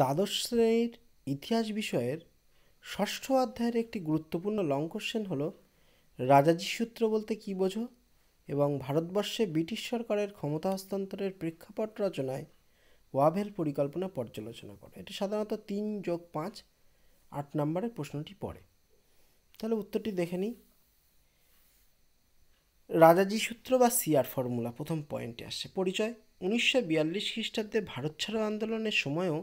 দ্বাদশ শ্রেণীর ইতিহাস বিষয়ের ষষ্ঠ অধ্যায়ের একটি গুরুত্বপূর্ণ লং কোশ্চেন হল রাজাজি সূত্র বলতে কী বোঝো এবং ভারতবর্ষে ব্রিটিশ সরকারের ক্ষমতা হস্তান্তরের প্রেক্ষাপট রচনায় ওয়াভেল পরিকল্পনা পর্যালোচনা করে এটি সাধারণত তিন যোগ পাঁচ আট নম্বরের প্রশ্নটি পড়ে তাহলে উত্তরটি দেখে নিই রাজাজি সূত্র বা সিআর ফর্মুলা প্রথম পয়েন্টে আসছে পরিচয় উনিশশো বিয়াল্লিশ খ্রিস্টাব্দে ভারত ছাড়ো আন্দোলনের সময়ও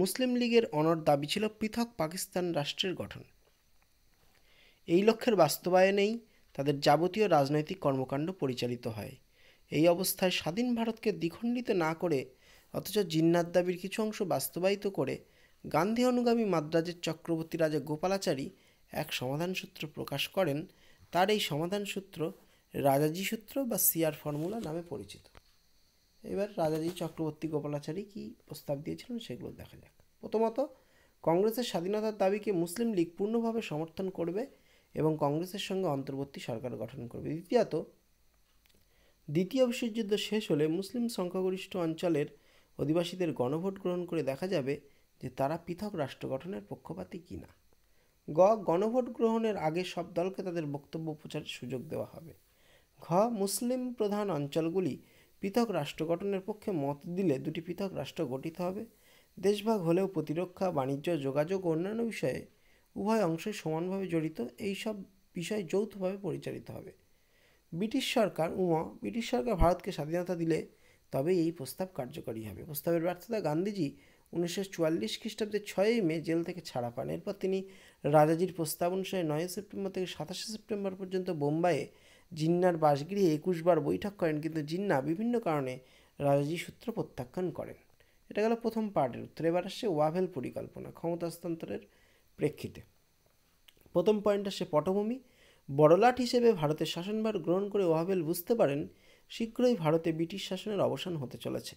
মুসলিম লীগের অনর দাবি ছিল পৃথক পাকিস্তান রাষ্ট্রের গঠন এই লক্ষ্যের বাস্তবায়নেই তাদের যাবতীয় রাজনৈতিক কর্মকাণ্ড পরিচালিত হয় এই অবস্থায় স্বাধীন ভারতকে দ্বিখণ্ডিত না করে অথচ জিন্নাত দাবির কিছু অংশ বাস্তবায়িত করে গান্ধী অনুগামী মাদ্রাজের চক্রবর্তী রাজা গোপালাচারী এক সমাধান সূত্র প্রকাশ করেন তার এই সমাধান সূত্র রাজাজি সূত্র বা সিয়ার ফর্মুলা নামে পরিচিত এবার রাজাজি চক্রবর্তী গোপালাচারী কি প্রস্তাব দিয়েছিলেন সেগুলো দেখা যাক প্রথমত কংগ্রেসের স্বাধীনতার দাবিকে মুসলিম লীগ পূর্ণভাবে সমর্থন করবে এবং কংগ্রেসের সঙ্গে অন্তর্বর্তী সরকার গঠন করবে দ্বিতীয়ত দ্বিতীয় বিশ্বযুদ্ধ শেষ হলে মুসলিম সংখ্যাগরিষ্ঠ অঞ্চলের অধিবাসীদের গণভোট গ্রহণ করে দেখা যাবে যে তারা পৃথক রাষ্ট্র গঠনের পক্ষপাতী কিনা গ গণভোট গ্রহণের আগে সব দলকে তাদের বক্তব্য প্রচারের সুযোগ দেওয়া হবে ঘ মুসলিম প্রধান অঞ্চলগুলি পৃথক রাষ্ট্র গঠনের পক্ষে মত দিলে দুটি পৃথক রাষ্ট্র গঠিত হবে দেশভাগ হলেও প্রতিরক্ষা বাণিজ্য যোগাযোগ ও অন্যান্য বিষয়ে উভয় অংশই সমানভাবে জড়িত এই সব বিষয় যৌথভাবে পরিচালিত হবে ব্রিটিশ সরকার উমা ব্রিটিশ সরকার ভারতকে স্বাধীনতা দিলে তবে এই প্রস্তাব কার্যকরী হবে প্রস্তাবের ব্যর্থতা গান্ধীজি উনিশশো চুয়াল্লিশ খ্রিস্টাব্দের ছয়ই মে জেল থেকে ছাড়া পান এরপর তিনি রাজাজির প্রস্তাব অনুসারে নয় সেপ্টেম্বর থেকে সাতাশে সেপ্টেম্বর পর্যন্ত বোম্বাইয়ে জিন্নার বাসগৃহে একুশবার বৈঠক করেন কিন্তু জিন্না বিভিন্ন কারণে রাজাজি সূত্র প্রত্যাখ্যান করেন এটা গেল প্রথম পার্টের উত্তর এবার আসছে ওয়াভেল পরিকল্পনা ক্ষমতা হস্তান্তরের প্রেক্ষিতে প্রথম পয়েন্ট আসছে পটভূমি বড়লাট হিসেবে ভারতের শাসনভার গ্রহণ করে ওয়াভেল বুঝতে পারেন শীঘ্রই ভারতে ব্রিটিশ শাসনের অবসান হতে চলেছে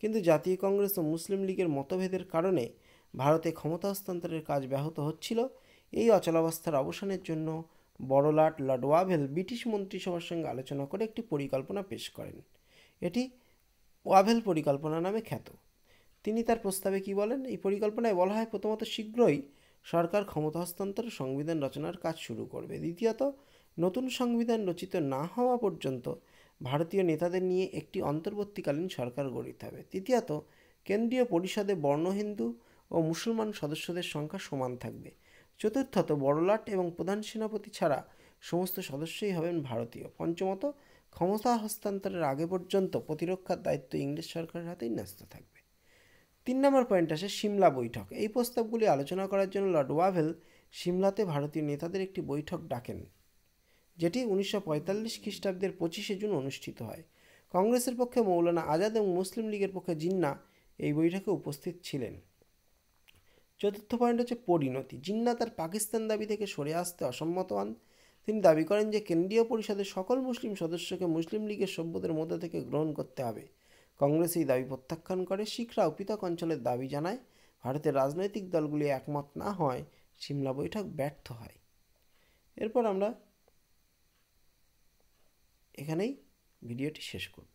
কিন্তু জাতীয় কংগ্রেস ও মুসলিম লীগের মতভেদের কারণে ভারতে ক্ষমতা হস্তান্তরের কাজ ব্যাহত হচ্ছিল এই অচলাবস্থার অবসানের জন্য বড়লাট লডওয়াভেল ব্রিটিশ মন্ত্রিসভার সঙ্গে আলোচনা করে একটি পরিকল্পনা পেশ করেন এটি ওয়াভেল পরিকল্পনা নামে খ্যাত তিনি তার প্রস্তাবে কি বলেন এই পরিকল্পনায় বলা হয় প্রথমত শীঘ্রই সরকার ক্ষমতা হস্তান্তর সংবিধান রচনার কাজ শুরু করবে দ্বিতীয়ত নতুন সংবিধান রচিত না হওয়া পর্যন্ত ভারতীয় নেতাদের নিয়ে একটি অন্তর্বর্তীকালীন সরকার গড়িতে হবে তৃতীয়ত কেন্দ্রীয় পরিষদে বর্ণ হিন্দু ও মুসলমান সদস্যদের সংখ্যা সমান থাকবে চতুর্থত বড়লাট এবং প্রধান সেনাপতি ছাড়া সমস্ত সদস্যই হবেন ভারতীয় পঞ্চমত ক্ষমতা হস্তান্তরের আগে পর্যন্ত প্রতিরক্ষার দায়িত্ব ইংরেজ সরকারের হাতেই ন্যস্ত থাকবে তিন নম্বর পয়েন্ট আসে সিমলা বৈঠক এই প্রস্তাবগুলি আলোচনা করার জন্য লর্ড ওয়াভেল সিমলাতে ভারতীয় নেতাদের একটি বৈঠক ডাকেন যেটি উনিশশো পঁয়তাল্লিশ খ্রিস্টাব্দের পঁচিশে জুন অনুষ্ঠিত হয় কংগ্রেসের পক্ষে মৌলানা আজাদ এবং মুসলিম লীগের পক্ষে জিন্না এই বৈঠকে উপস্থিত ছিলেন চতুর্থ পয়েন্ট হচ্ছে পরিণতি জিন্না তার পাকিস্তান দাবি থেকে সরে আসতে অসম্মত হন তিনি দাবি করেন যে কেন্দ্রীয় পরিষদের সকল মুসলিম সদস্যকে মুসলিম লীগের সভ্যদের মধ্যে থেকে গ্রহণ করতে হবে কংগ্রেস এই দাবি প্রত্যাখ্যান করে শিখরা অপিতক অঞ্চলের দাবি জানায় ভারতের রাজনৈতিক দলগুলি একমত না হয় সিমলা বৈঠক ব্যর্থ হয় এরপর আমরা এখানেই ভিডিওটি শেষ করব